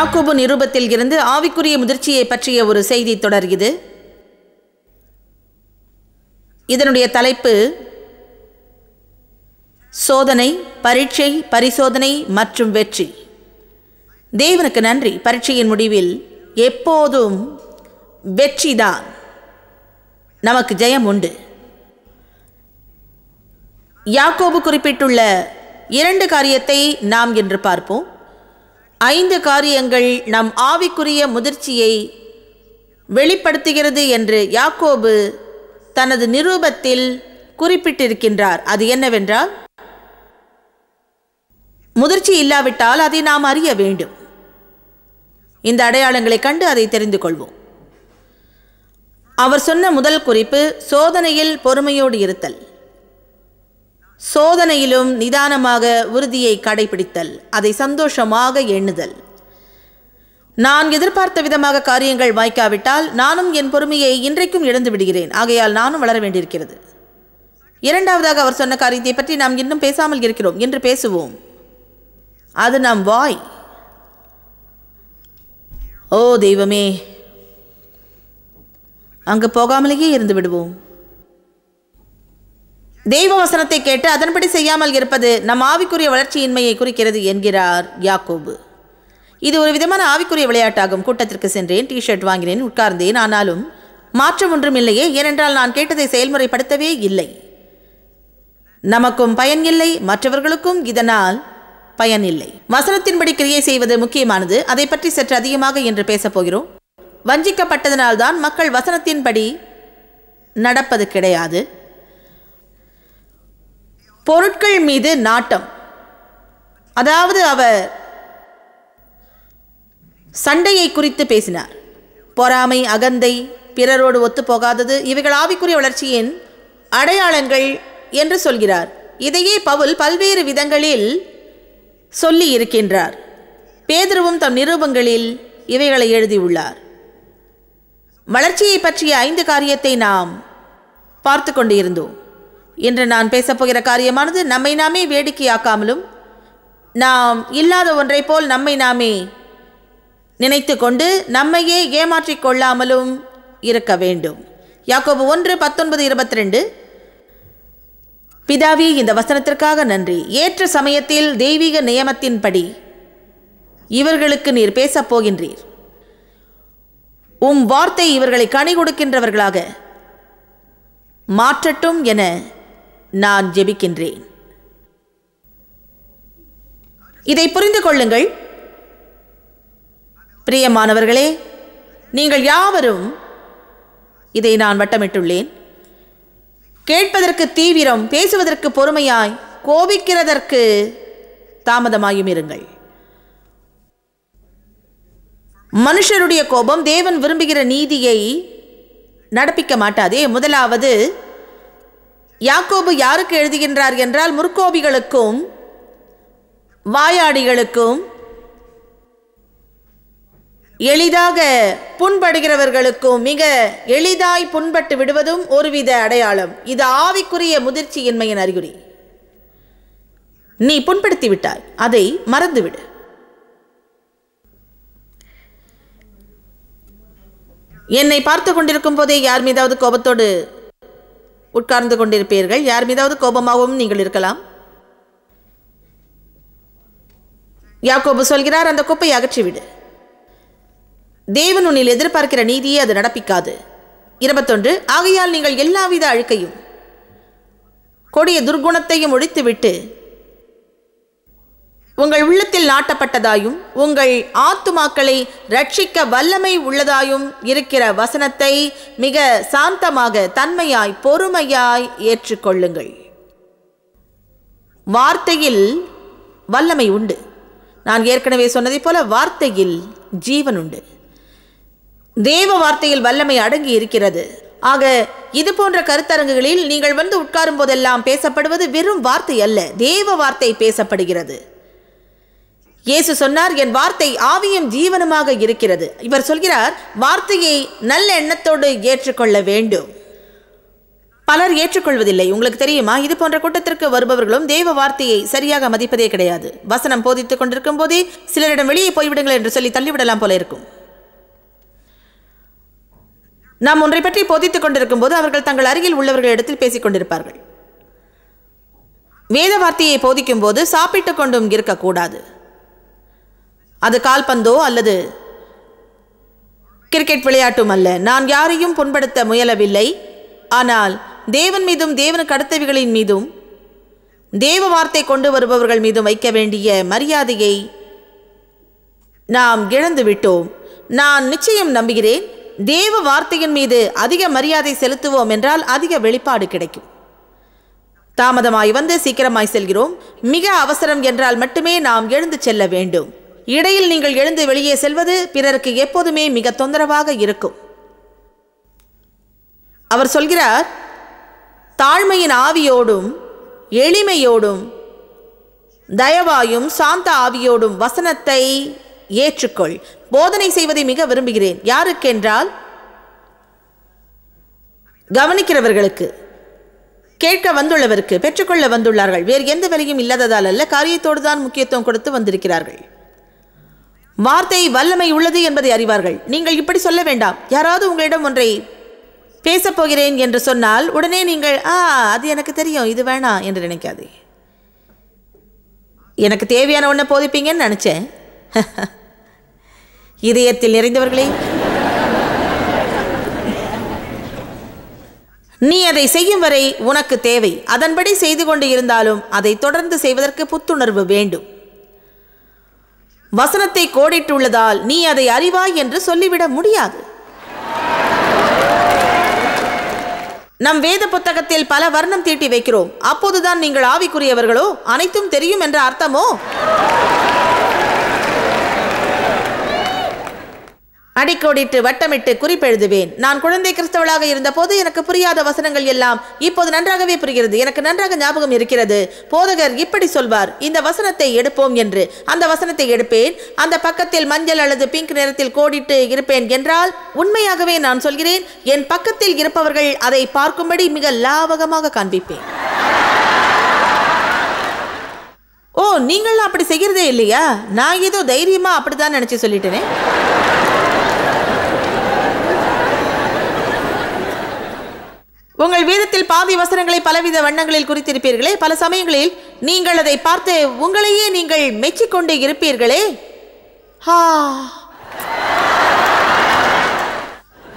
யாக்கோபு நிருபத்தில் இருந்து ஆவிக்குரிய முதிர்ச்சியை பற்றிய ஒரு செய்தி தொடர் இது இதனுடைய தலைப்பு சோதனை பரீட்சை பரிசோதனை மற்றும் வெற்றி தேவனுக்கு நன்றி பரீட்சையின் முடிவில் எப்போதும் வெற்றிதான் நமக்கு ஜெயம் உண்டு யாக்கோபு குறிப்பிட்டுள்ள இரண்டு காரியத்தை நாம் என்று பார்ப்போம் ஐந்து காரியங்கள் நம் ஆவிக்குரிய முதிர்ச்சியை வெளிப்படுத்துகிறது என்று யாக்கோபு தனது நிரூபத்தில் குறிப்பிட்டிருக்கின்றார் அது என்னவென்றால் முதிர்ச்சி இல்லாவிட்டால் அதை நாம் அறிய வேண்டும் இந்த அடையாளங்களை கண்டு அதை தெரிந்து கொள்வோம் அவர் சொன்ன முதல் குறிப்பு சோதனையில் பொறுமையோடு இருத்தல் சோதனையிலும் நிதானமாக உறுதியை கடைபிடித்தல் அதை சந்தோஷமாக எண்ணுதல் நான் எதிர்பார்த்த விதமாக காரியங்கள் வாய்க்காவிட்டால் நானும் என் பொறுமையை இன்றைக்கும் இழந்து விடுகிறேன் ஆகையால் நானும் வளர வேண்டியிருக்கிறது இரண்டாவதாக அவர் சொன்ன காரியத்தை பற்றி நாம் இன்னும் பேசாமல் இருக்கிறோம் என்று பேசுவோம் அது நாம் வாய் ஓ தெய்வமே அங்கு போகாமலேயே இருந்து விடுவோம் தெய்வ வசனத்தை கேட்டு அதன்படி செய்யாமல் இருப்பது நம் ஆவிக்குரிய வளர்ச்சியின்மையை குறிக்கிறது என்கிறார் யாக்கோபு இது ஒரு விதமான ஆவிக்குரிய விளையாட்டாகும் கூட்டத்திற்கு சென்றேன் டி ஷர்ட் வாங்கினேன் உட்கார்ந்தேன் ஆனாலும் மாற்றம் ஒன்றும் இல்லையே ஏனென்றால் நான் கேட்டதை செயல்முறைப்படுத்தவே இல்லை நமக்கும் பயன் இல்லை மற்றவர்களுக்கும் இதனால் பயன் இல்லை வசனத்தின்படி கிரியை செய்வது முக்கியமானது அதை பற்றி சற்று அதிகமாக இன்று போகிறோம் வஞ்சிக்கப்பட்டதனால்தான் மக்கள் வசனத்தின்படி நடப்பது கிடையாது பொருட்கள் மீது நாட்டம் அதாவது அவர் சண்டையை குறித்து பேசினார் பொறாமை அகந்தை பிறரோடு ஒத்துப்போகாதது இவைகள் ஆவிக்குரிய வளர்ச்சியின் அடையாளங்கள் என்று சொல்கிறார் இதையே பவுல் பல்வேறு விதங்களில் சொல்லி இருக்கின்றார் பேதுருவும் தம் நிரூபங்களில் இவைகளை எழுதியுள்ளார் வளர்ச்சியை பற்றிய ஐந்து காரியத்தை நாம் பார்த்து கொண்டிருந்தோம் இன்று நான் பேசப்போகிற காரியமானது நம்மை நாமே வேடிக்கையாக்காமலும் நாம் இல்லாத ஒன்றை போல் நம்மை நாமே நினைத்து கொண்டு நம்மையே ஏமாற்றிக் கொள்ளாமலும் இருக்க வேண்டும் யாக்கோபு ஒன்று பத்தொன்பது இருபத்தி ரெண்டு பிதாவி இந்த வசனத்திற்காக நன்றி ஏற்ற சமயத்தில் தெய்வீக நியமத்தின்படி இவர்களுக்கு நீர் பேசப் போகின்றீர் உம் வார்த்தை இவர்களை கனி கொடுக்கின்றவர்களாக மாற்றட்டும் என நான் ஜெபிக்கின்றேன் இதை புரிந்து கொள்ளுங்கள் பிரியமானவர்களே நீங்கள் யாவரும் இதை நான் வட்டமிட்டுள்ளேன் கேட்பதற்கு தீவிரம் பேசுவதற்கு பொறுமையாய் கோபிக்கிறதற்கு தாமதமாயும் இருங்கள் மனுஷருடைய கோபம் தேவன் விரும்புகிற நீதியை நடப்பிக்க மாட்டாதே முதலாவது யாக்கோபு யாருக்கு எழுதுகின்றார் என்றால் முற்கோபிகளுக்கும் வாயாடிகளுக்கும் எளிதாக புண்படுகிறவர்களுக்கும் மிக எளிதாய் புண்பட்டு விடுவதும் ஒருவித அடையாளம் இது ஆவிக்குரிய முதிர்ச்சியின்மையின் அறிகுறி நீ புண்படுத்தி விட்டாய் அதை மறந்துவிடு என்னை பார்த்து கொண்டிருக்கும் போதே யார் மீதாவது கோபத்தோடு உட்கார்ந்து கொண்டிருப்பீர்கள் யார் மீதாவது கோபமாகவும் நீங்கள் இருக்கலாம் யாக்கோபு சொல்கிறார் அந்த குப்பை அகற்றிவிடு தேவன் உன்னில் எதிர்பார்க்கிற நீதியை அது நடப்பிக்காது இருபத்தொன்று ஆகையால் நீங்கள் எல்லாவித அழுக்கையும் கொடிய துர்குணத்தையும் ஒழித்துவிட்டு உங்கள் உள்ளத்தில் நாட்டப்பட்டதாயும் உங்கள் ஆத்துமாக்களை ரட்சிக்க வல்லமை உள்ளதாயும் இருக்கிற வசனத்தை மிக சாந்தமாக தன்மையாய் பொறுமையாய் ஏற்றுக்கொள்ளுங்கள் வார்த்தையில் வல்லமை உண்டு நான் ஏற்கனவே சொன்னதைப் போல வார்த்தையில் ஜீவன் உண்டு தேவ வார்த்தையில் வல்லமை அடங்கி இருக்கிறது ஆக இது போன்ற கருத்தரங்குகளில் நீங்கள் வந்து உட்காரும் போதெல்லாம் பேசப்படுவது வெறும் வார்த்தை அல்ல தேவ வார்த்தை பேசப்படுகிறது இயேசு சொன்னார் என் வார்த்தை ஆவியும் ஜீவனுமாக இருக்கிறது இவர் சொல்கிறார் வார்த்தையை நல்ல எண்ணத்தோடு ஏற்றுக்கொள்ள வேண்டும் பலர் ஏற்றுக்கொள்வதில்லை உங்களுக்கு தெரியுமா இது போன்ற கூட்டத்திற்கு வருபவர்களும் தேவ வார்த்தையை சரியாக மதிப்பதே கிடையாது வசனம் போதித்துக் கொண்டிருக்கும் போதே சிலரிடம் வெளியே போய்விடுங்கள் என்று சொல்லி தள்ளிவிடலாம் போல இருக்கும் நாம் ஒன்றை பற்றி போதித்துக் கொண்டிருக்கும் போது அவர்கள் தங்கள் அருகில் உள்ளவர்களிடத்தில் பேசிக் கொண்டிருப்பார்கள் வேத வார்த்தையை போதிக்கும் போது சாப்பிட்டு கொண்டும் இருக்கக்கூடாது அது கால்பந்தோ அல்லது கிரிக்கெட் விளையாட்டும் அல்ல நான் யாரையும் புண்படுத்த முயலவில்லை ஆனால் தேவன் மீதும் தேவன கடத்தவிகளின் மீதும் தேவ வார்த்தை கொண்டு வருபவர்கள் மீதும் வைக்க வேண்டிய மரியாதையை நாம் இழந்து விட்டோம் நான் நிச்சயம் நம்புகிறேன் தேவ வார்த்தையின் மீது அதிக மரியாதை செலுத்துவோம் என்றால் அதிக வெளிப்பாடு கிடைக்கும் தாமதமாய் வந்து சீக்கிரமாய் செல்கிறோம் மிக அவசரம் என்றால் மட்டுமே நாம் எழுந்து செல்ல வேண்டும் இடையில் நீங்கள் எழுந்து வெளியே செல்வது பிறருக்கு எப்போதுமே மிக தொந்தரவாக இருக்கும் அவர் சொல்கிறார் தாழ்மையின் ஆவியோடும் எளிமையோடும் தயவாயும் சாந்த ஆவியோடும் வசனத்தை ஏற்றுக்கொள் போதனை செய்வதை மிக விரும்புகிறேன் யாருக்கென்றால் கவனிக்கிறவர்களுக்கு கேட்க வந்துள்ளவருக்கு பெற்றுக்கொள்ள வந்துள்ளார்கள் வேறு எந்த வேலையும் இல்லாததால் அல்ல காரியத்தோடு தான் முக்கியத்துவம் கொடுத்து வந்திருக்கிறார்கள் வார்த்தை வல்லமை உள்ளது என்பதை அறிவார்கள் நீங்கள் இப்படி சொல்ல வேண்டாம் யாராவது உங்களிடம் ஒன்றை பேசப்போகிறேன் என்று சொன்னால் உடனே நீங்கள் ஆ அது எனக்கு தெரியும் இது வேணாம் என்று நினைக்காதே எனக்கு தேவையான ஒன்றை போதிப்பீங்கன்னு நினச்சேன் இதயத்தில் நிறைந்தவர்களே நீ அதை செய்யும் வரை உனக்கு தேவை அதன்படி செய்து கொண்டு இருந்தாலும் அதை தொடர்ந்து செய்வதற்கு புத்துணர்வு வேண்டும் வசனத்தை கோடிட்டுள்ளதால் நீ அதை அறிவாய் என்று சொல்லிவிட முடியாது நம் வேத புத்தகத்தில் பல வர்ணம் தீட்டி வைக்கிறோம் அப்போதுதான் நீங்கள் ஆவிக்குரியவர்களோ அனைத்தும் தெரியும் என்ற அர்த்தமோ அடிக்கோடிட்டு வட்டமிட்டு குறிப்பெழுதுவேன் நான் குழந்தை கிறிஸ்தவளாக இருந்தபோது எனக்கு புரியாத வசனங்கள் எல்லாம் இப்போது நன்றாகவே புரிகிறது எனக்கு நன்றாக ஞாபகம் இருக்கிறது போதகர் இப்படி சொல்வார் இந்த வசனத்தை எடுப்போம் என்று அந்த வசனத்தை எடுப்பேன் அந்த பக்கத்தில் மஞ்சள் அல்லது பிங்க் நிறத்தில் கோடிட்டு இருப்பேன் என்றால் உண்மையாகவே நான் சொல்கிறேன் என் பக்கத்தில் இருப்பவர்கள் அதை பார்க்கும்படி மிக லாவகமாக காண்பிப்பேன் ஓ நீங்களும் அப்படி செய்கிறதே இல்லையா நான் ஏதோ தைரியமா அப்படிதான் நினைச்சு சொல்லிட்டேனே உங்கள் வேதத்தில் பாதி வசனங்களை பலவித வண்ணங்களில் குறித்திருப்பீர்களே பல சமயங்களில் நீங்கள் அதை பார்த்து உங்களையே நீங்கள் மெச்சிக்கொண்டு இருப்பீர்களே ஹா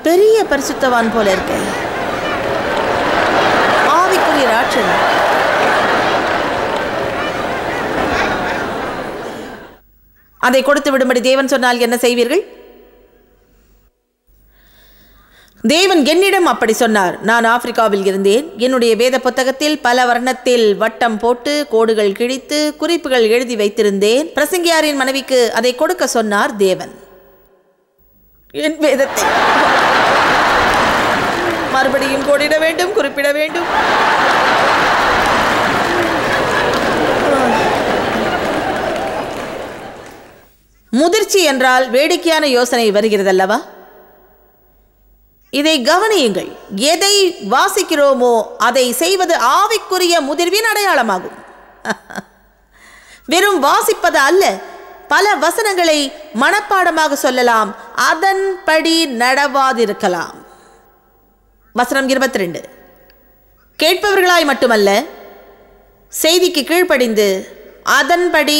பெரிய பரிசுத்தவான் போல இருக்க ஆவிக்குரிய ராட்சன் அதை கொடுத்து விடும்படி தேவன் சொன்னால் என்ன செய்வீர்கள் தேவன் என்னிடம் அப்படி சொன்னார் நான் ஆப்பிரிக்காவில் இருந்தேன் என்னுடைய வேத புத்தகத்தில் பல வர்ணத்தில் வட்டம் போட்டு கோடுகள் கிழித்து குறிப்புகள் எழுதி வைத்திருந்தேன் பிரசங்கியாரின் மனைவிக்கு அதை கொடுக்க சொன்னார் தேவன் என் வேதத்தை மறுபடியும் கோடிட வேண்டும் குறிப்பிட வேண்டும் முதிர்ச்சி என்றால் வேடிக்கையான யோசனை வருகிறதல்லவா இதை கவனியுங்கள் எதை வாசிக்கிறோமோ அதை செய்வது ஆவிக்குரிய முதிர்வின் அடையாளமாகும் வெறும் வாசிப்பது அல்ல பல வசனங்களை மனப்பாடமாக சொல்லலாம் அதன்படி நடவாதிருக்கலாம் வசனம் இருபத்தி ரெண்டு கேட்பவர்களாய் மட்டுமல்ல செய்திக்கு கீழ்ப்படிந்து அதன்படி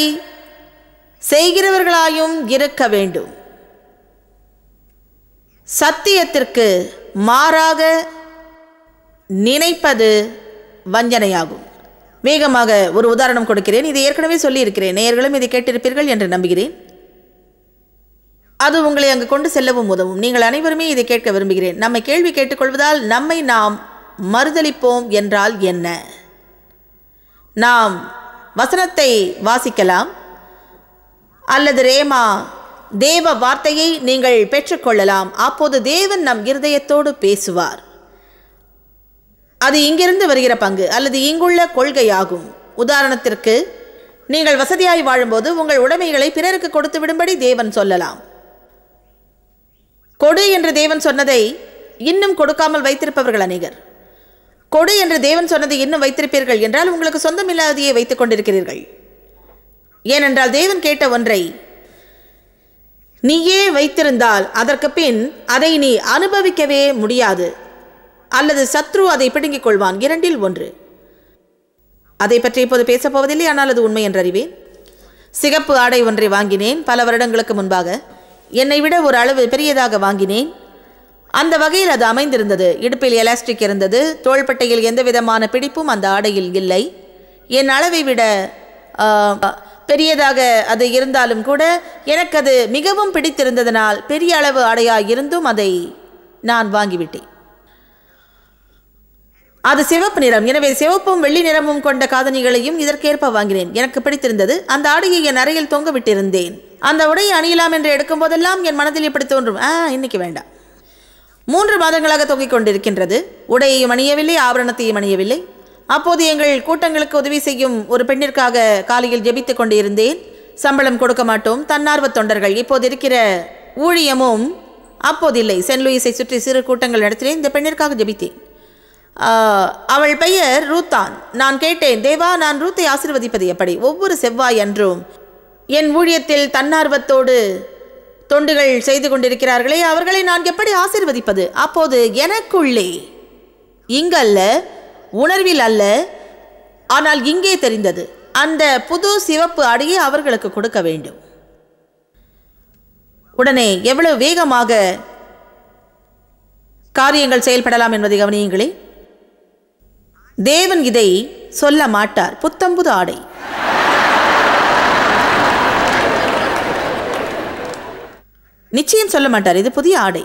செய்கிறவர்களாயும் இருக்க வேண்டும் சத்தியத்திற்கு மாறாக நினைப்பது வஞ்சனையாகும் வேகமாக ஒரு உதாரணம் கொடுக்கிறேன் இது ஏற்கனவே சொல்லியிருக்கிறேன் நேயர்களும் இதை கேட்டிருப்பீர்கள் என்று நம்புகிறேன் அது உங்களை அங்கு கொண்டு செல்லவும் உதவும் நீங்கள் அனைவருமே இதை கேட்க விரும்புகிறேன் நம்மை கேள்வி கேட்டுக்கொள்வதால் நம்மை நாம் மறுதளிப்போம் என்றால் என்ன நாம் வசனத்தை வாசிக்கலாம் அல்லது ரேமா தேவ வார்த்தையை நீங்கள் பெற்றுக்கொள்ளலாம் அப்போது தேவன் நம் இருதயத்தோடு பேசுவார் அது இங்கிருந்து வருகிற பங்கு அல்லது இங்குள்ள கொள்கையாகும் உதாரணத்திற்கு நீங்கள் வசதியாய் வாழும்போது உங்கள் உடைமைகளை பிறருக்கு கொடுத்து விடும்படி தேவன் சொல்லலாம் கொடு என்று தேவன் சொன்னதை இன்னும் கொடுக்காமல் வைத்திருப்பவர்கள் அநேகர் கொடு என்று தேவன் சொன்னதை இன்னும் வைத்திருப்பீர்கள் என்றால் உங்களுக்கு சொந்தமில்லாதையே வைத்துக் கொண்டிருக்கிறீர்கள் ஏனென்றால் தேவன் கேட்ட ஒன்றை நீயே வைத்திருந்தால் அதற்கு பின் அதை நீ அனுபவிக்கவே முடியாது அல்லது சத்ரு அதை பிடுங்கிக் கொள்வான் இரண்டில் ஒன்று அதை பற்றி இப்போது பேசப்போவதில்லை ஆனால் அது உண்மை அறிவேன் சிகப்பு ஆடை ஒன்றை வாங்கினேன் பல வருடங்களுக்கு முன்பாக என்னை விட ஒரு அளவு பெரியதாக வாங்கினேன் அந்த வகையில் அது அமைந்திருந்தது இடுப்பில் எலாஸ்டிக் இருந்தது தோள்பட்டையில் எந்த விதமான பிடிப்பும் அந்த ஆடையில் இல்லை என் அளவை விட பெரியதாக அது இருந்தாலும் கூட எனக்கு அது மிகவும் பிடித்திருந்ததனால் பெரிய அளவு ஆடையாக இருந்தும் அதை நான் வாங்கிவிட்டேன் அது சிவப்பு நிறம் எனவே சிவப்பும் வெள்ளி நிறமும் கொண்ட காதணிகளையும் இதற்கேற்ப வாங்கினேன் எனக்கு பிடித்திருந்தது அந்த ஆடையை என் அறையில் தொங்க விட்டிருந்தேன் அந்த உடையை அணியலாம் என்று எடுக்கும் போதெல்லாம் என் மனதில் இப்படி தோன்றும் ஆ இன்னைக்கு வேண்டாம் மூன்று மாதங்களாக தொங்கிக் கொண்டிருக்கின்றது உடையையும் அணியவில்லை ஆபரணத்தையும் அணியவில்லை அப்போது எங்கள் கூட்டங்களுக்கு உதவி செய்யும் ஒரு பெண்ணிற்காக காலையில் ஜெபித்து கொண்டிருந்தேன் சம்பளம் கொடுக்க மாட்டோம் தன்னார்வ தொண்டர்கள் இப்போது இருக்கிற ஊழியமும் அப்போது இல்லை சென்ட் லூயிஸை சுற்றி சிறு கூட்டங்கள் நடத்தினேன் இந்த பெண்ணிற்காக ஜெபித்தேன் அவள் பெயர் ரூத்தான் நான் கேட்டேன் தேவா நான் ரூத்தை ஆசிர்வதிப்பது எப்படி ஒவ்வொரு செவ்வாய் அன்றும் என் ஊழியத்தில் தன்னார்வத்தோடு தொண்டுகள் செய்து கொண்டிருக்கிறார்களே அவர்களை நான் எப்படி ஆசிர்வதிப்பது அப்போது எனக்குள்ளே இங்கல்ல உணர்வில் அல்ல ஆனால் இங்கே தெரிந்தது அந்த புது சிவப்பு அடியை அவர்களுக்கு கொடுக்க வேண்டும் உடனே எவ்வளவு வேகமாக காரியங்கள் செயல்படலாம் என்பதை கவனியுங்களே தேவன் இதை சொல்ல மாட்டார் புத்தம்புது ஆடை நிச்சயம் சொல்ல மாட்டார் இது புதிய ஆடை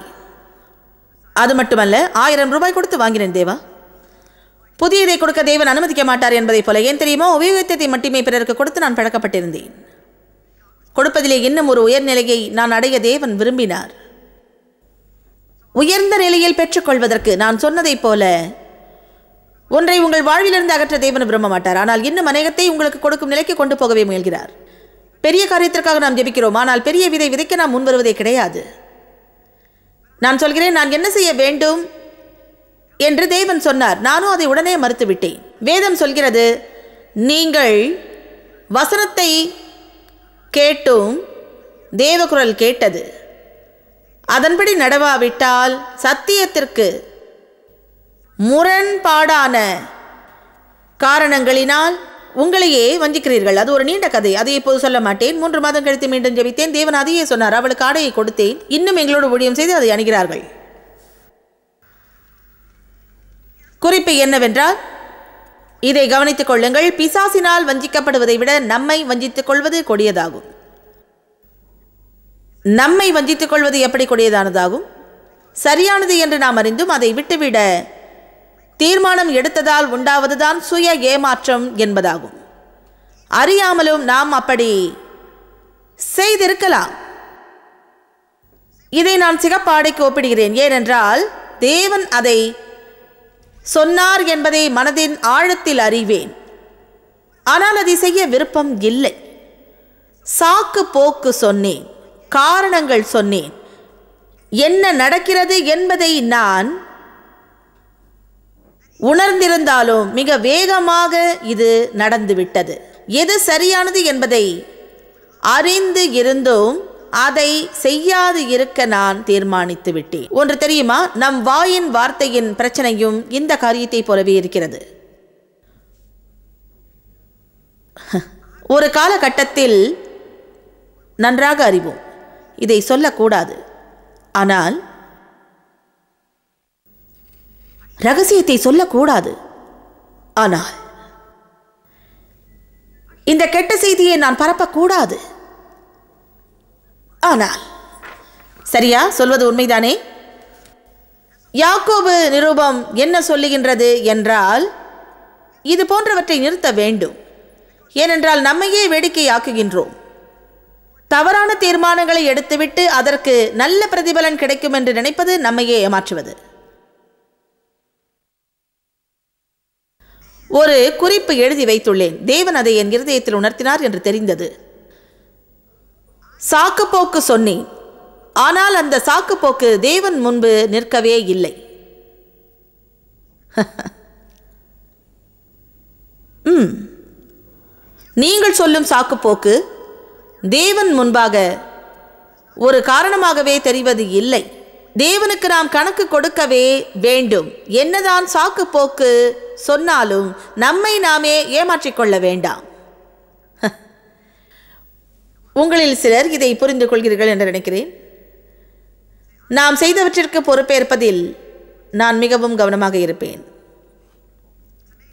அது மட்டுமல்ல ஆயிரம் ரூபாய் கொடுத்து வாங்கினேன் தேவா புதியதை கொடுக்க தேவன் அனுமதிக்க மாட்டார் என்பதைப் போல ஏன் தெரியுமோ உபயோகத்தை மட்டுமே பிறருக்கு கொடுத்து நான் பழக்கப்பட்டிருந்தேன் கொடுப்பதிலே இன்னும் ஒரு உயர்நிலையை நான் அடைய தேவன் விரும்பினார் உயர்ந்த நிலையில் பெற்றுக்கொள்வதற்கு நான் சொன்னதைப் போல ஒன்றை உங்கள் வாழ்விலிருந்து அகற்ற தேவன் விரும்ப மாட்டார் ஆனால் இன்னும் அநேகத்தை உங்களுக்கு கொடுக்கும் நிலைக்கு கொண்டு போகவே முயல்கிறார் பெரிய காரியத்திற்காக நாம் ஜெபிக்கிறோம் ஆனால் பெரிய விதை விதைக்க நாம் முன்வருவதே கிடையாது நான் சொல்கிறேன் நான் என்ன செய்ய வேண்டும் என்று தேவன் சொன்னார் நானும் அதை உடனே மறுத்துவிட்டேன் வேதம் சொல்கிறது நீங்கள் வசனத்தை கேட்டும் தேவகுரல் கேட்டது அதன்படி நடவாவிட்டால் சத்தியத்திற்கு முரண்பாடான காரணங்களினால் உங்களையே வஞ்சிக்கிறீர்கள் அது ஒரு நீண்ட கதை அதை இப்போது சொல்ல மாட்டேன் மூன்று மாதம் கழித்து மீண்டும் ஜெபித்தேன் தேவன் அதையே சொன்னார் அவளுக்கு ஆடையை கொடுத்தேன் இன்னும் எங்களோடு ஊழியம் செய்து அதை அணுகிறார்கள் குறிப்பு என்னவென்றால் இதை கவனித்துக் கொள்ளுங்கள் பிசாசினால் வஞ்சிக்கப்படுவதை விட நம்மை வஞ்சித்துக் கொள்வது கொடியதாகும் நம்மை வஞ்சித்துக் கொள்வது எப்படி கொடியதானதாகும் சரியானது என்று நாம் அறிந்தும் அதை விட்டுவிட தீர்மானம் எடுத்ததால் உண்டாவதுதான் சுய ஏமாற்றம் என்பதாகும் அறியாமலும் நாம் அப்படி செய்திருக்கலாம் இதை நான் சிகப்பாடைக்கு ஒப்பிடுகிறேன் ஏனென்றால் தேவன் அதை சொன்னார் என்பதை மனதின் ஆழத்தில் அறிவேன் ஆனால் அதை செய்ய விருப்பம் இல்லை சாக்கு போக்கு சொன்னேன் காரணங்கள் சொன்னேன் என்ன நடக்கிறது என்பதை நான் உணர்ந்திருந்தாலும் மிக வேகமாக இது நடந்துவிட்டது எது சரியானது என்பதை அறிந்து இருந்தும் அதை செய்யாது இருக்க நான் தீர்மானித்து விட்டேன் ஒன்று தெரியுமா நம் வாயின் வார்த்தையின் பிரச்சனையும் இந்த காரியத்தை போலவே இருக்கிறது ஒரு காலகட்டத்தில் நன்றாக அறிவோம் இதை சொல்லக்கூடாது ஆனால் ரகசியத்தை சொல்லக்கூடாது ஆனால் இந்த கெட்ட செய்தியை நான் பரப்பக்கூடாது ஆனால் சரியா சொல்வது உண்மைதானே யாக்கோபு நிரூபம் என்ன சொல்லுகின்றது என்றால் இது போன்றவற்றை நிறுத்த வேண்டும் ஏனென்றால் நம்மையே வேடிக்கையாக்குகின்றோம் தவறான தீர்மானங்களை எடுத்துவிட்டு அதற்கு நல்ல பிரதிபலன் கிடைக்கும் என்று நினைப்பது நம்மையே ஏமாற்றுவது ஒரு குறிப்பு எழுதி வைத்துள்ளேன் தேவன் அதை என் இருதயத்தில் உணர்த்தினார் என்று தெரிந்தது சாக்குப்போக்கு சொன்னேன் ஆனால் அந்த சாக்குப்போக்கு தேவன் முன்பு நிற்கவே இல்லை ம் நீங்கள் சொல்லும் சாக்குப்போக்கு தேவன் முன்பாக ஒரு காரணமாகவே தெரிவது இல்லை தேவனுக்கு நாம் கணக்கு கொடுக்கவே வேண்டும் என்னதான் சாக்கு போக்கு சொன்னாலும் நம்மை நாமே ஏமாற்றிக்கொள்ள வேண்டாம் உங்களில் சிலர் இதை புரிந்து கொள்கிறீர்கள் என்று நினைக்கிறேன் நாம் செய்தவற்றிற்கு பொறுப்பேற்பதில் நான் மிகவும் கவனமாக இருப்பேன்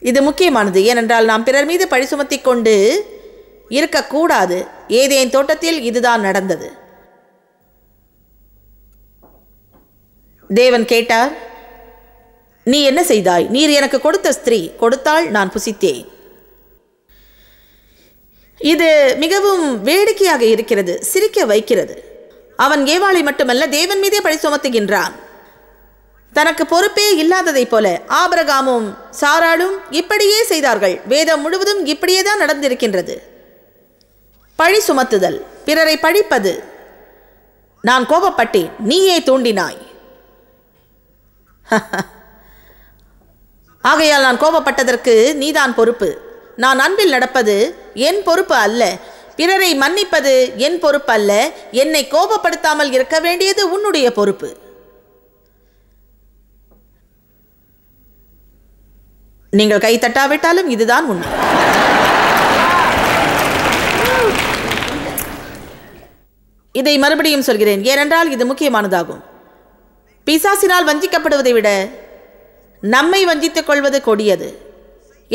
இது முக்கியமானது ஏனென்றால் நாம் பிறர் மீது பழி சுமத்தி கொண்டு இருக்கக்கூடாது ஏதேன் தோட்டத்தில் இதுதான் நடந்தது தேவன் கேட்டார் நீ என்ன செய்தாய் நீர் எனக்கு கொடுத்த ஸ்திரீ கொடுத்தால் நான் புசித்தேன் இது மிகவும் வேடிக்கையாக இருக்கிறது சிரிக்க வைக்கிறது அவன் ஏவாளை மட்டுமல்ல தேவன் மீதே பழி சுமத்துகின்றான் தனக்கு பொறுப்பே இல்லாததைப் போல ஆபரகாமும் சாராலும் இப்படியே செய்தார்கள் வேதம் முழுவதும் இப்படியே தான் நடந்திருக்கின்றது பழி சுமத்துதல் பிறரை பழிப்பது நான் கோபப்பட்டேன் நீயே தூண்டினாய் ஆகையால் நான் கோபப்பட்டதற்கு நீதான் பொறுப்பு நான் அன்பில் நடப்பது என் பொறுப்பு அல்ல பிறரை மன்னிப்பது என் பொறுப்பு அல்ல என்னை கோபப்படுத்தாமல் இருக்க வேண்டியது உன்னுடைய பொறுப்பு நீங்கள் கை தட்டாவிட்டாலும் இதுதான் உண்மை இதை மறுபடியும் சொல்கிறேன் ஏனென்றால் இது முக்கியமானதாகும் பிசாசினால் வஞ்சிக்கப்படுவதை விட நம்மை வஞ்சித்துக் கொள்வது கொடியது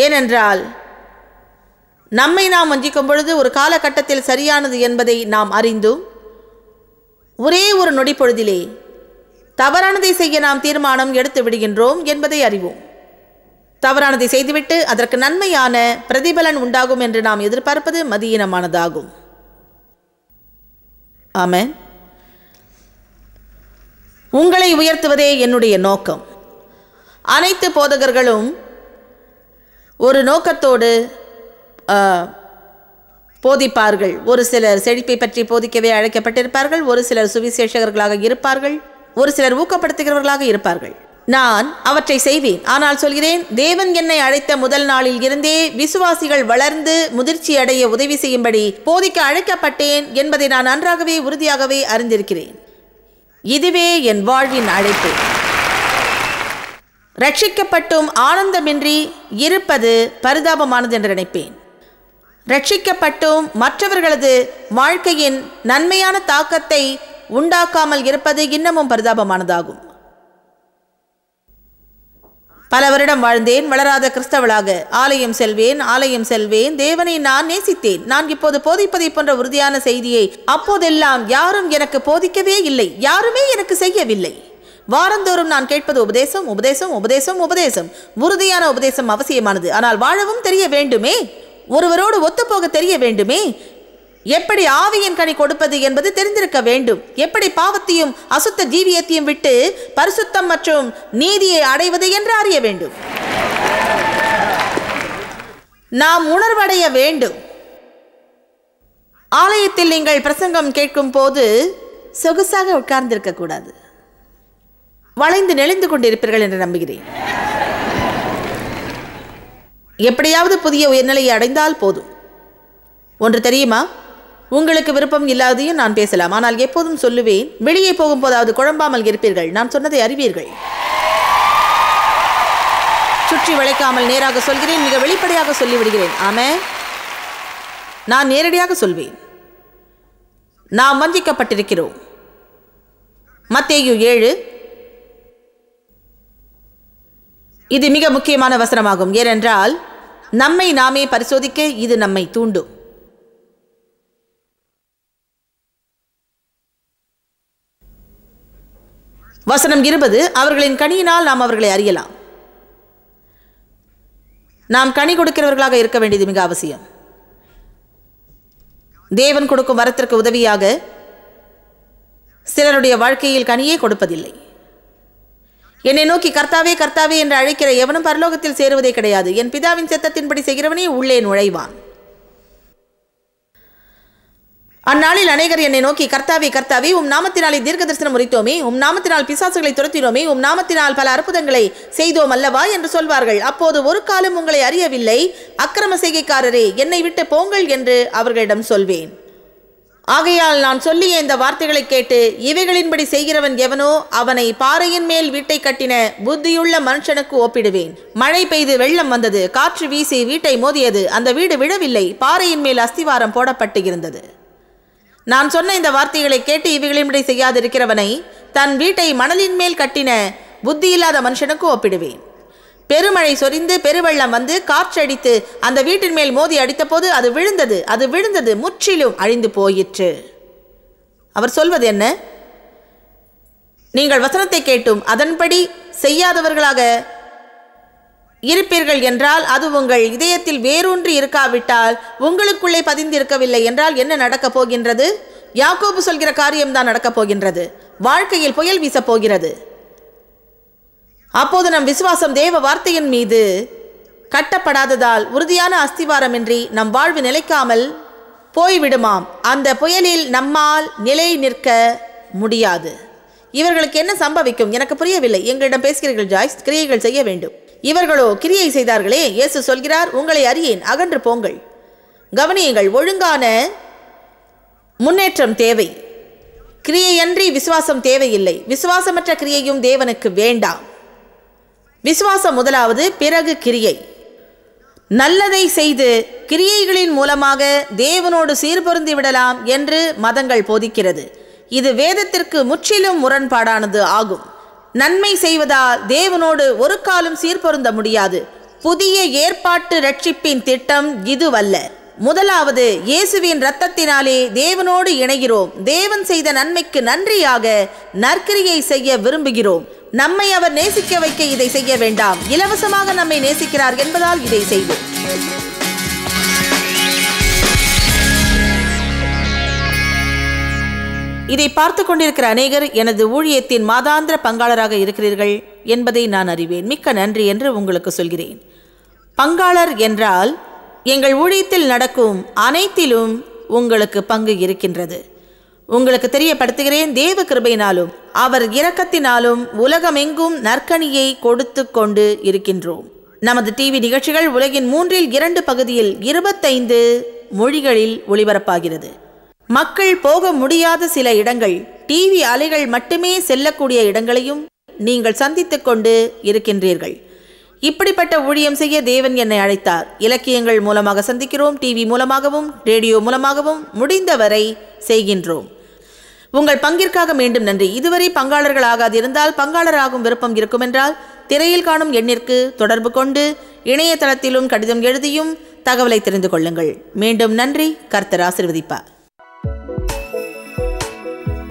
ஏனென்றால் நம்மை நாம் வஞ்சிக்கும் பொழுது ஒரு காலகட்டத்தில் சரியானது என்பதை நாம் அறிந்தும் ஒரே ஒரு நொடி பொழுதிலே தவறானதை செய்ய நாம் தீர்மானம் எடுத்து விடுகின்றோம் என்பதை அறிவோம் தவறானதை செய்துவிட்டு அதற்கு நன்மையான பிரதிபலன் உண்டாகும் என்று நாம் எதிர்பார்ப்பது மதியினமானதாகும் ஆம உங்களை உயர்த்துவதே என்னுடைய நோக்கம் அனைத்து போதகர்களும் ஒரு நோக்கத்தோடு போதிப்பார்கள் ஒரு சிலர் செழிப்பை பற்றி போதிக்கவே அழைக்கப்பட்டிருப்பார்கள் ஒரு சிலர் சுவிசேஷகர்களாக இருப்பார்கள் ஒரு சிலர் ஊக்கப்படுத்துகிறவர்களாக இருப்பார்கள் நான் அவற்றை செய்வேன் ஆனால் சொல்கிறேன் தேவன் என்னை அழைத்த முதல் நாளில் இருந்தே விசுவாசிகள் வளர்ந்து முதிர்ச்சி அடைய உதவி செய்யும்படி போதிக்க அழைக்கப்பட்டேன் என்பதை நான் நன்றாகவே உறுதியாகவே அறிந்திருக்கிறேன் இதுவே என் வாழ்வின் அழைப்பு ரட்சிக்கப்பட்டும் ஆனந்தமின்றி இருப்பது பரிதாபமானது என்று நினைப்பேன் ரட்சிக்கப்பட்டும் மற்றவர்களது வாழ்க்கையின் நன்மையான தாக்கத்தை உண்டாக்காமல் இருப்பது இன்னமும் பரிதாபமானதாகும் பல வருடம் வாழ்ந்தேன் வளராத கிறிஸ்தவளாக ஆலயம் செல்வேன் ஆலயம் செல்வேன் தேவனை நான் நேசித்தேன் நான் இப்போது போதிப்பதை போன்ற உறுதியான செய்தியை அப்போதெல்லாம் யாரும் எனக்கு போதிக்கவே இல்லை யாருமே எனக்கு செய்யவில்லை வாரந்தோறும் நான் கேட்பது உபதேசம் உபதேசம் உபதேசம் உபதேசம் உறுதியான உபதேசம் அவசியமானது ஆனால் வாழவும் தெரிய வேண்டுமே ஒருவரோடு ஒத்துப்போக தெரிய வேண்டுமே எப்படி ஆவியின் கனி கொடுப்பது என்பது தெரிந்திருக்க வேண்டும் எப்படி பாவத்தையும் அசுத்த ஜீவியத்தையும் விட்டு பரிசுத்தம் மற்றும் நீதியை அடைவது என்று அறிய வேண்டும் நாம் உணர்வடைய வேண்டும் ஆலயத்தில் நீங்கள் பிரசங்கம் கேட்கும் போது சொகுசாக உட்கார்ந்திருக்க கூடாது வளைந்து நெளிந்து கொண்டிருப்பீர்கள் என்று நம்புகிறேன் எப்படியாவது புதிய உயர்நிலையை அடைந்தால் போதும் ஒன்று தெரியுமா உங்களுக்கு விருப்பம் இல்லாதையும் நான் பேசலாம் ஆனால் எப்போதும் சொல்லுவேன் வெளியே போகும் போதாவது குழம்பாமல் இருப்பீர்கள் நான் சொன்னதை அறிவீர்கள் சுற்றி வளைக்காமல் நேராக சொல்கிறேன் மிக வெளிப்படையாக சொல்லிவிடுகிறேன் ஆமே நான் நேரடியாக சொல்வேன் நாம் வஞ்சிக்கப்பட்டிருக்கிறோம் மத்தேயு ஏழு இது மிக முக்கியமான வசனமாகும் ஏனென்றால் நம்மை நாமே பரிசோதிக்க இது நம்மை தூண்டும் வசனம் இருபது அவர்களின் கனியினால் நாம் அவர்களை அறியலாம் நாம் கனி கொடுக்கிறவர்களாக இருக்க வேண்டியது மிக அவசியம் தேவன் கொடுக்கும் வரத்திற்கு உதவியாக சிலருடைய வாழ்க்கையில் கனியே கொடுப்பதில்லை என்னை நோக்கி கர்த்தாவே கர்த்தாவே என்று அழைக்கிற எவனும் பரலோகத்தில் சேருவதே கிடையாது என் பிதாவின் சித்தத்தின்படி செய்கிறவனே உள்ளே நுழைவான் அந்நாளில் அநேகர் என்னை நோக்கி கர்த்தாவி கர்த்தாவி உம் நாமத்தினாலே தீர்க்க தரிசனம் முறித்தோமே உம் நாமத்தினால் பிசாசுகளை துரத்தினோமே உம் நாமத்தினால் பல அற்புதங்களை செய்தோம் அல்லவா என்று சொல்வார்கள் அப்போது ஒரு காலம் உங்களை அறியவில்லை அக்கிரம செய்கைக்காரரே என்னை விட்டு போங்கள் என்று அவர்களிடம் சொல்வேன் ஆகையால் நான் சொல்லிய இந்த வார்த்தைகளை கேட்டு இவைகளின்படி செய்கிறவன் எவனோ அவனை பாறையின் மேல் வீட்டை கட்டின புத்தியுள்ள மனுஷனுக்கு ஒப்பிடுவேன் மழை பெய்து வெள்ளம் வந்தது காற்று வீசி வீட்டை மோதியது அந்த வீடு விழவில்லை பாறையின் மேல் அஸ்திவாரம் போடப்பட்டு இருந்தது நான் சொன்ன இந்த வார்த்தைகளை கேட்டு இவைகளின்படி செய்யாதிருக்கிறவனை தன் வீட்டை மணலின் மேல் கட்டின புத்தி இல்லாத மனுஷனுக்கு ஒப்பிடுவேன் பெருமழை சொரிந்து பெருவெள்ளம் வந்து காற்றடித்து அந்த வீட்டின் மேல் மோதி அடித்தபோது அது விழுந்தது அது விழுந்தது முற்றிலும் அழிந்து போயிற்று அவர் சொல்வது என்ன நீங்கள் வசனத்தை கேட்டும் அதன்படி செய்யாதவர்களாக இருப்பீர்கள் என்றால் அது உங்கள் இதயத்தில் வேரூன்றி இருக்காவிட்டால் உங்களுக்குள்ளே பதிந்திருக்கவில்லை என்றால் என்ன நடக்கப் போகின்றது யாக்கோபு சொல்கிற காரியம்தான் நடக்கப் போகின்றது வாழ்க்கையில் புயல் வீசப் போகிறது அப்போது நம் விசுவாசம் தேவ வார்த்தையின் மீது கட்டப்படாததால் உறுதியான அஸ்திவாரமின்றி நம் வாழ்வு நிலைக்காமல் போய்விடுமாம் அந்த புயலில் நம்மால் நிலை நிற்க முடியாது இவர்களுக்கு என்ன சம்பவிக்கும் எனக்கு புரியவில்லை எங்களிடம் பேசுகிறீர்கள் ஜாய்ஸ் கிரியைகள் செய்ய வேண்டும் இவர்களோ கிரியை செய்தார்களே இயேசு சொல்கிறார் உங்களை அறியேன் அகன்று போங்கள் கவனியுங்கள் ஒழுங்கான முன்னேற்றம் தேவை கிரியையன்றி விசுவாசம் தேவையில்லை விசுவாசமற்ற கிரியையும் தேவனுக்கு வேண்டாம் விசுவாசம் முதலாவது பிறகு கிரியை நல்லதை செய்து கிரியைகளின் மூலமாக தேவனோடு சீர்பொருந்தி விடலாம் என்று மதங்கள் போதிக்கிறது இது வேதத்திற்கு முற்றிலும் முரண்பாடானது ஆகும் நன்மை செய்வதால் தேவனோடு ஒரு காலம் சீர்பொருந்த முடியாது புதிய ஏற்பாட்டு ரட்சிப்பின் திட்டம் இதுவல்ல முதலாவது இயேசுவின் இரத்தத்தினாலே தேவனோடு இணைகிறோம் தேவன் செய்த நன்மைக்கு நன்றியாக நற்கிரியை செய்ய விரும்புகிறோம் நம்மை அவர் நேசிக்க வைக்க இதை செய்ய வேண்டாம் இலவசமாக நம்மை நேசிக்கிறார் என்பதால் இதை செய்வோம் இதை பார்த்து கொண்டிருக்கிற அநேகர் எனது ஊழியத்தின் மாதாந்திர பங்காளராக இருக்கிறீர்கள் என்பதை நான் அறிவேன் மிக்க நன்றி என்று உங்களுக்கு சொல்கிறேன் பங்காளர் என்றால் எங்கள் ஊழியத்தில் நடக்கும் அனைத்திலும் உங்களுக்கு பங்கு இருக்கின்றது உங்களுக்கு தெரியப்படுத்துகிறேன் தேவ கிருபையினாலும் அவர் இரக்கத்தினாலும் உலகமெங்கும் நற்கனியை கொடுத்து கொண்டு இருக்கின்றோம் நமது டிவி நிகழ்ச்சிகள் உலகின் மூன்றில் இரண்டு பகுதியில் இருபத்தைந்து மொழிகளில் ஒளிபரப்பாகிறது மக்கள் போக முடியாத சில இடங்கள் டிவி அலைகள் மட்டுமே செல்லக்கூடிய இடங்களையும் நீங்கள் சந்தித்து கொண்டு இருக்கின்றீர்கள் இப்படிப்பட்ட ஊழியம் செய்ய தேவன் என்னை அழைத்தார் இலக்கியங்கள் மூலமாக சந்திக்கிறோம் டிவி மூலமாகவும் ரேடியோ மூலமாகவும் முடிந்தவரை செய்கின்றோம் உங்கள் பங்கிற்காக மீண்டும் நன்றி இதுவரை பங்காளர்கள் ஆகாதிருந்தால் பங்காளராகும் விருப்பம் இருக்கும் என்றால் திரையில் காணும் எண்ணிற்கு தொடர்பு கொண்டு இணையதளத்திலும் கடிதம் எழுதியும் தகவலை தெரிந்து கொள்ளுங்கள் மீண்டும் நன்றி கர்த்தர் ஆசிர்வதிப்பார்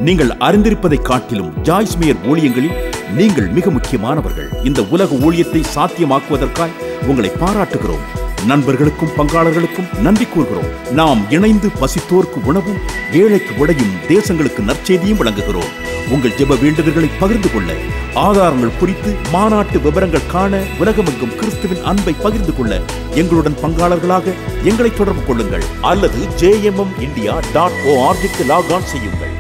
நீங்கள் அறிந்திருப்பதை காட்டிலும் ஜாய்ஸ் மேயர் ஊழியங்களில் நீங்கள் மிக முக்கியமானவர்கள் இந்த உலக ஊழியத்தை சாத்தியமாக்குவதற்காய் உங்களை பாராட்டுகிறோம் நண்பர்களுக்கும் பங்காளர்களுக்கும் நன்றி கூறுகிறோம் நாம் இணைந்து பசித்தோர்க்கு உணவும் ஏழைக்கு உடையும் தேசங்களுக்கு நற்செய்தியும் வழங்குகிறோம் உங்கள் ஜெப வேண்டுதல்களை பகிர்ந்து கொள்ள ஆதாரங்கள் குறித்து மாநாட்டு விவரங்கள் காண உலகமெங்கும் கிறிஸ்துவின் அன்பை பகிர்ந்து கொள்ள எங்களுடன் பங்காளர்களாக எங்களை தொடர்பு கொள்ளுங்கள் அல்லது ஜேஎம்எம் இந்தியா டாட் ஓஆர்ஜிக்கு லாக் ஆன் செய்யுங்கள்